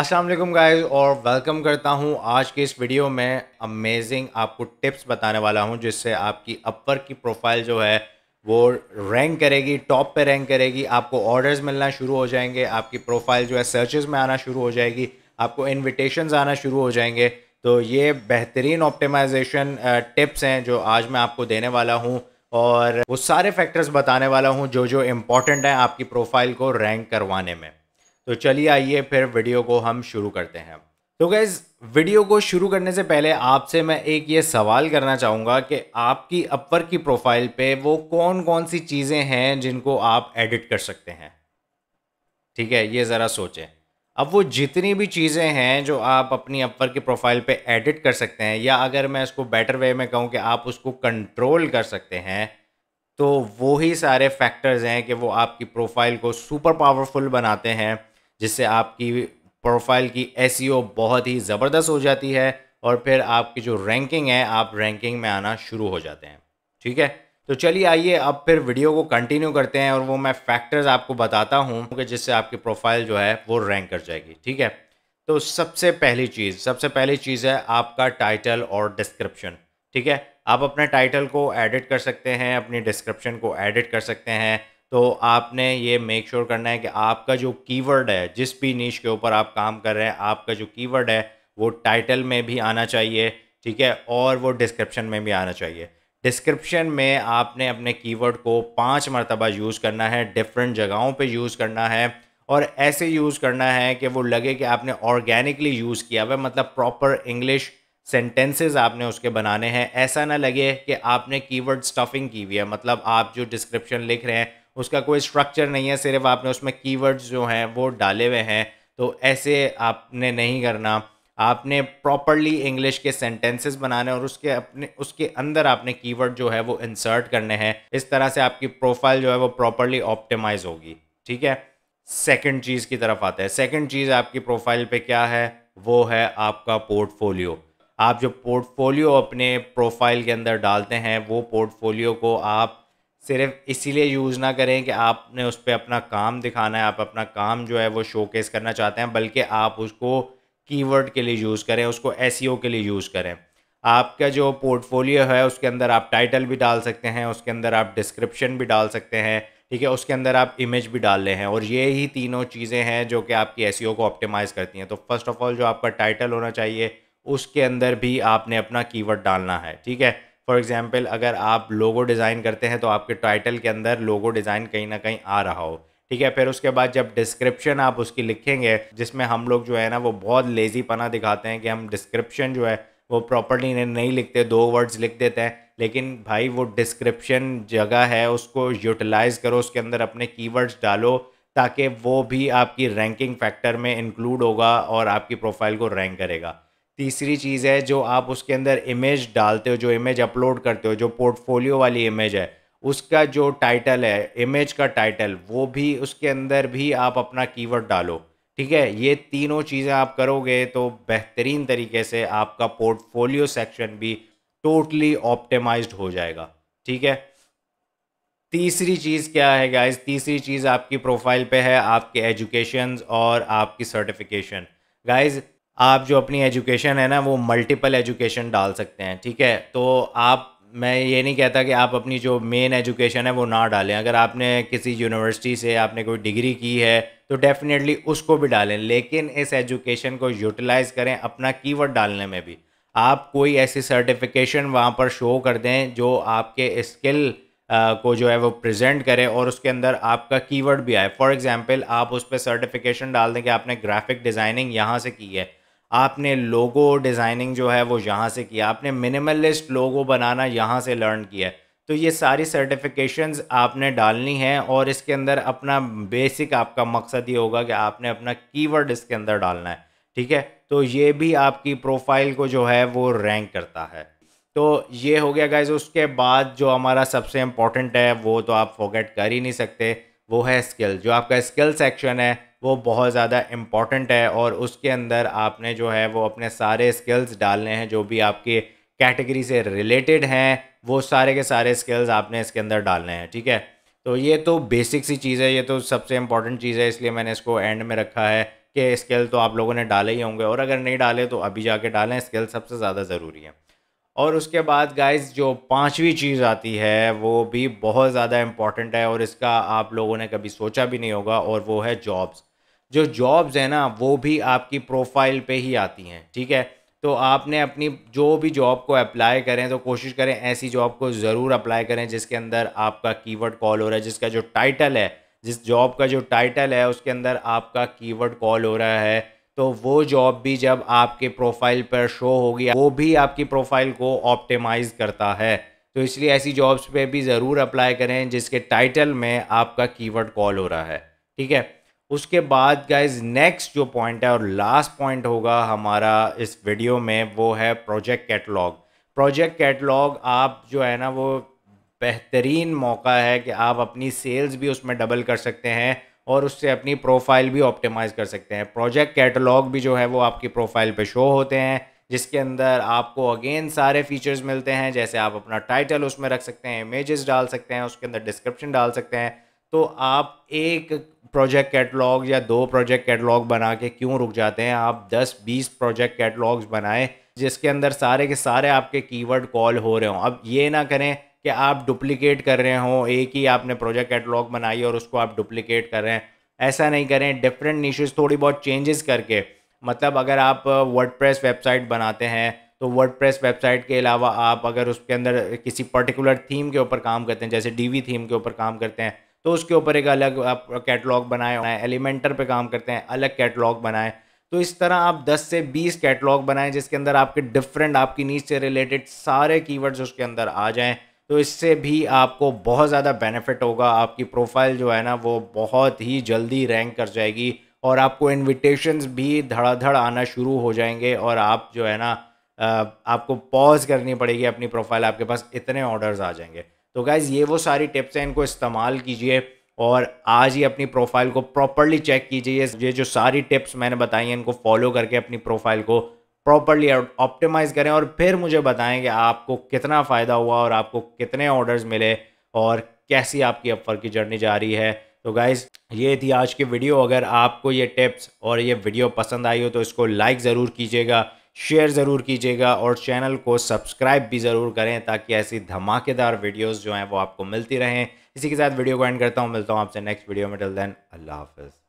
अस्सलाम वालेकुम गाइस और वेलकम करता हूं आज के इस वीडियो में अमेजिंग आपको टिप्स बताने वाला हूं जिससे आपकी अपर की प्रोफाइल जो है वो रैंक करेगी टॉप पे रैंक करेगी आपको ऑर्डर्स मिलना शुरू हो जाएंगे आपकी प्रोफाइल जो है सर्चेज में आना शुरू हो जाएगी आपको इन्विटेशन आना शुरू हो जाएंगे तो ये बेहतरीन ऑप्टिमाइजेशन टिप्स हैं जो आज मैं आपको देने वाला हूँ और वो सारे फैक्टर्स बताने वाला हूँ जो जो इम्पॉर्टेंट हैं आपकी प्रोफाइल को रैंक करवाने में तो चलिए आइए फिर वीडियो को हम शुरू करते हैं तो गैज़ वीडियो को शुरू करने से पहले आपसे मैं एक ये सवाल करना चाहूँगा कि आपकी अपवर की प्रोफाइल पे वो कौन कौन सी चीज़ें हैं जिनको आप एडिट कर सकते हैं ठीक है ये ज़रा सोचें अब वो जितनी भी चीज़ें हैं जो आप अपनी अपवर की प्रोफाइल पे एडिट कर सकते हैं या अगर मैं इसको बेटर वे में कहूँ कि आप उसको कंट्रोल कर सकते हैं तो वही सारे फैक्टर्स हैं कि वो आपकी प्रोफाइल को सुपर पावरफुल बनाते हैं जिससे आपकी प्रोफाइल की एस e बहुत ही ज़बरदस्त हो जाती है और फिर आपकी जो रैंकिंग है आप रैंकिंग में आना शुरू हो जाते हैं ठीक है तो चलिए आइए अब फिर वीडियो को कंटिन्यू करते हैं और वो मैं फैक्टर्स आपको बताता हूँ कि जिससे आपकी प्रोफाइल जो है वो रैंक कर जाएगी ठीक है तो सबसे पहली चीज़ सबसे पहली चीज़ है आपका टाइटल और डिस्क्रिप्शन ठीक है आप अपने टाइटल को एडिट कर सकते हैं अपनी डिस्क्रिप्शन को एडिट कर सकते हैं तो आपने ये मेक श्योर करना है कि आपका जो कीवर्ड है जिस भी नीच के ऊपर आप काम कर रहे हैं आपका जो कीवर्ड है वो टाइटल में भी आना चाहिए ठीक है और वो डिस्क्रिप्शन में भी आना चाहिए डिस्क्रिप्शन में आपने अपने कीवर्ड को पाँच मरतबा यूज़ करना है डिफरेंट जगहों पे यूज़ करना है और ऐसे यूज़ करना है कि वो लगे कि आपने ऑर्गेनिकली यूज़ किया हुआ मतलब प्रॉपर इंग्लिश सेंटेंसेस आपने उसके बनाने हैं ऐसा ना लगे कि आपने कीवर्ड स्टफिंग की हुई है मतलब आप जो डिस्क्रिप्शन लिख रहे हैं उसका कोई स्ट्रक्चर नहीं है सिर्फ आपने उसमें कीवर्ड्स जो हैं वो डाले हुए हैं तो ऐसे आपने नहीं करना आपने प्रॉपरली इंग्लिश के सेंटेंसेस बनाने और उसके अपने उसके अंदर आपने कीवर्ड जो है वो इंसर्ट करने हैं इस तरह से आपकी प्रोफाइल जो है वो प्रॉपरली ऑप्टिमाइज होगी ठीक है सेकंड चीज़ की तरफ आता है सेकंड चीज़ आपकी प्रोफाइल पे क्या है वो है आपका पोर्टफोलियो आप जो पोर्टफोलियो अपने प्रोफाइल के अंदर डालते हैं वो पोर्टफोलियो को आप सिर्फ इसीलिए यूज़ ना करें कि आपने उस पर अपना काम दिखाना है आप अपना काम जो है वो शोकेस करना चाहते हैं बल्कि आप उसको कीवर्ड के लिए यूज़ करें उसको एस e के लिए यूज़ करें आपका जो पोर्टफोलियो है उसके अंदर आप टाइटल भी डाल सकते हैं उसके अंदर आप डिस्क्रिप्शन भी डाल सकते हैं ठीक है उसके अंदर आप इमेज भी डाल रहे हैं और ये ही तीनों चीज़ें हैं जो कि आपकी एस e को ऑप्टिमाइज़ करती हैं तो फर्स्ट ऑफ ऑल जो आपका टाइटल होना चाहिए उसके अंदर भी आपने अपना कीवर्ड डालना है ठीक है फॉर एग्ज़ाम्पल अगर आप लोगो डिज़ाइन करते हैं तो आपके टाइटल के अंदर लोगो डिज़ाइन कहीं ना कहीं आ रहा हो ठीक है फिर उसके बाद जब डिस्क्रिप्शन आप उसकी लिखेंगे जिसमें हम लोग जो है ना वो बहुत लेज़ी पना दिखाते हैं कि हम डिस्क्रिप्शन जो है वो प्रॉपरली नहीं लिखते दो वर्ड्स लिख देते हैं लेकिन भाई वो डिस्क्रिप्शन जगह है उसको यूटिलाइज़ करो उसके अंदर अपने कीवर्ड्स डालो ताकि वो भी आपकी रैंकिंग फैक्टर में इंक्लूड होगा और आपकी प्रोफाइल को रैंक करेगा तीसरी चीज़ है जो आप उसके अंदर इमेज डालते हो जो इमेज अपलोड करते हो जो पोर्टफोलियो वाली इमेज है उसका जो टाइटल है इमेज का टाइटल वो भी उसके अंदर भी आप अपना कीवर्ड डालो ठीक है ये तीनों चीज़ें आप करोगे तो बेहतरीन तरीके से आपका पोर्टफोलियो सेक्शन भी टोटली ऑप्टिमाइज हो जाएगा ठीक है तीसरी चीज़ क्या है गाइज तीसरी चीज़ आपकी प्रोफाइल पे है आपके एजुकेशन और आपकी सर्टिफिकेशन गाइज आप जो अपनी एजुकेशन है ना वो मल्टीपल एजुकेशन डाल सकते हैं ठीक है तो आप मैं ये नहीं कहता कि आप अपनी जो मेन एजुकेशन है वो ना डालें अगर आपने किसी यूनिवर्सिटी से आपने कोई डिग्री की है तो डेफिनेटली उसको भी डालें लेकिन इस एजुकेशन को यूटिलाइज़ करें अपना कीवर्ड डालने में भी आप कोई ऐसी सर्टिफिकेशन वहाँ पर शो कर दें जो आपके स्किल को जो है वो प्रेजेंट करें और उसके अंदर आपका कीवर्ड भी आए फॉर एग्जांपल आप उस पर सर्टिफिकेशन डाल दें कि आपने ग्राफिक डिज़ाइनिंग यहाँ से की है आपने लोगो डिज़ाइनिंग जो है वो यहाँ से किया आपने मिनिमलिस्ट लोगो बनाना यहाँ से लर्न किया है तो ये सारी सर्टिफिकेशंस आपने डालनी है और इसके अंदर अपना बेसिक आपका मकसद ये होगा कि आपने अपना कीवर्ड इसके अंदर डालना है ठीक है तो ये भी आपकी प्रोफाइल को जो है वो रैंक करता है तो ये हो गया गाइज उसके बाद जो हमारा सबसे इम्पॉर्टेंट है वो तो आप फोगेट कर ही नहीं सकते वो है स्किल जो आपका स्किल सेक्शन है वो बहुत ज़्यादा इम्पॉर्टेंट है और उसके अंदर आपने जो है वो अपने सारे स्किल्स डालने हैं जो भी आपके कैटेगरी से रिलेटेड हैं वो सारे के सारे स्किल्स आपने इसके अंदर डालने हैं ठीक है तो ये तो बेसिक सी चीज़ है ये तो सबसे इम्पॉर्टेंट चीज़ है इसलिए मैंने इसको एंड में रखा है कि स्किल तो आप लोगों ने डाले ही होंगे और अगर नहीं डाले तो अभी जाके डालें स्किल सबसे ज़्यादा ज़रूरी है और उसके बाद गाइस जो पांचवी चीज़ आती है वो भी बहुत ज़्यादा इम्पॉर्टेंट है और इसका आप लोगों ने कभी सोचा भी नहीं होगा और वो है जॉब्स जो जॉब्स हैं ना वो भी आपकी प्रोफाइल पे ही आती हैं ठीक है तो आपने अपनी जो भी जॉब को अप्लाई करें तो कोशिश करें ऐसी जॉब को ज़रूर अप्लाई करें जिसके अंदर आपका कीवर्ड कॉल हो रहा है जिसका जो टाइटल है जिस जॉब का जो टाइटल है उसके अंदर आपका कीवर्ड कॉल हो रहा है तो वो जॉब भी जब आपके प्रोफाइल पर शो होगी वो भी आपकी प्रोफाइल को ऑप्टिमाइज़ करता है तो इसलिए ऐसी जॉब्स पे भी ज़रूर अप्लाई करें जिसके टाइटल में आपका कीवर्ड कॉल हो रहा है ठीक है उसके बाद गाइज नेक्स्ट जो पॉइंट है और लास्ट पॉइंट होगा हमारा इस वीडियो में वो है प्रोजेक्ट कैटलॉग प्रोजेक्ट कैटलॉग आप जो है ना वो बेहतरीन मौका है कि आप अपनी सेल्स भी उसमें डबल कर सकते हैं और उससे अपनी प्रोफाइल भी ऑप्टिमाइज़ कर सकते हैं प्रोजेक्ट कैटलॉग भी जो है वो आपकी प्रोफाइल पे शो होते हैं जिसके अंदर आपको अगेन सारे फीचर्स मिलते हैं जैसे आप अपना टाइटल उसमें रख सकते हैं इमेजेस डाल सकते हैं उसके अंदर डिस्क्रिप्शन डाल सकते हैं तो आप एक प्रोजेक्ट कैटलॉग या दो प्रोजेक्ट कैटलॉग बना के क्यों रुक जाते हैं आप 10-20 प्रोजेक्ट कैटलॉग्स बनाएं जिसके अंदर सारे के सारे आपके कीवर्ड कॉल हो रहे हों अब ये ना करें कि आप डुप्लीकेट कर रहे हो एक ही आपने प्रोजेक्ट कैटलॉग बनाई और उसको आप डुप्लीकेट कर रहे हैं ऐसा नहीं करें डिफरेंट निशेज़ थोड़ी बहुत चेंजेस करके मतलब अगर आप वर्ड वेबसाइट बनाते हैं तो वर्ड वेबसाइट के अलावा आप अगर उसके अंदर किसी पर्टिकुलर थीम के ऊपर काम करते हैं जैसे डी थीम के ऊपर काम करते हैं तो उसके ऊपर एक अलग आप कैटलॉग बनाए एलिमेंटर पे काम करते हैं अलग कैटलॉग बनाए तो इस तरह आप 10 से 20 कैटलॉग बनाएं जिसके अंदर आपके डिफरेंट आपकी नीच से रिलेटेड सारे कीवर्ड्स उसके अंदर आ जाएं तो इससे भी आपको बहुत ज़्यादा बेनिफिट होगा आपकी प्रोफाइल जो है ना वो बहुत ही जल्दी रैंक कर जाएगी और आपको इनविटेशंस भी धड़ाधड़ आना शुरू हो जाएंगे और आप जो है ना आपको पॉज करनी पड़ेगी अपनी प्रोफाइल आपके पास इतने ऑर्डर्स आ जाएंगे तो गाइज़ ये वो सारी टिप्स हैं इनको इस्तेमाल कीजिए और आज ही अपनी प्रोफाइल को प्रॉपरली चेक कीजिए ये जो सारी टिप्स मैंने बताई हैं इनको फॉलो करके अपनी प्रोफाइल को प्रॉपरली ऑप्टिमाइज़ करें और फिर मुझे बताएं कि आपको कितना फ़ायदा हुआ और आपको कितने ऑर्डर्स मिले और कैसी आपकी अपफर की जर्नी जा रही है तो गाइज़ ये थी आज की वीडियो अगर आपको ये टिप्स और ये वीडियो पसंद आई हो तो इसको लाइक ज़रूर कीजिएगा शेयर ज़रूर कीजिएगा और चैनल को सब्सक्राइब भी ज़रूर करें ताकि ऐसी धमाकेदार वीडियोस जो हैं वो आपको मिलती रहें इसी के साथ वीडियो को एंड करता हूँ मिलता हूँ आपसे नेक्स्ट वीडियो में डल देन अल्लाह हाफ